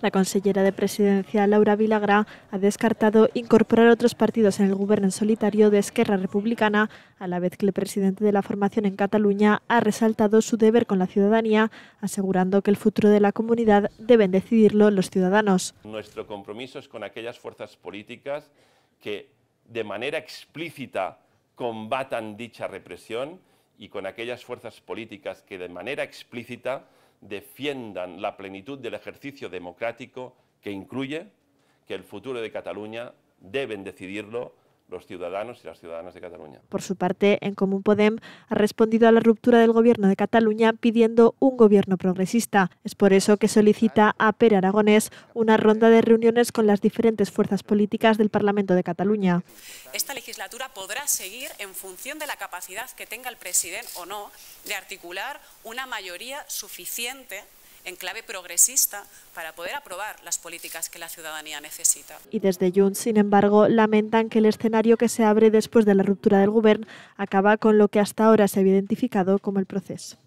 La consellera de presidencia, Laura Vilagra, ha descartado incorporar otros partidos en el gobierno solitario de Esquerra Republicana, a la vez que el presidente de la formación en Cataluña ha resaltado su deber con la ciudadanía, asegurando que el futuro de la comunidad deben decidirlo los ciudadanos. Nuestro compromiso es con aquellas fuerzas políticas que de manera explícita combatan dicha represión y con aquellas fuerzas políticas que de manera explícita defiendan la plenitud del ejercicio democrático que incluye que el futuro de Cataluña deben decidirlo los ciudadanos y las ciudadanas de Cataluña. Por su parte, en Común Podem ha respondido a la ruptura del gobierno de Cataluña pidiendo un gobierno progresista. Es por eso que solicita a Pere Aragonés una ronda de reuniones con las diferentes fuerzas políticas del Parlamento de Cataluña. Esta legislatura podrá seguir en función de la capacidad que tenga el presidente o no de articular una mayoría suficiente en clave progresista para poder aprobar las políticas que la ciudadanía necesita. Y desde Junts, sin embargo, lamentan que el escenario que se abre después de la ruptura del gobierno acaba con lo que hasta ahora se había identificado como el proceso.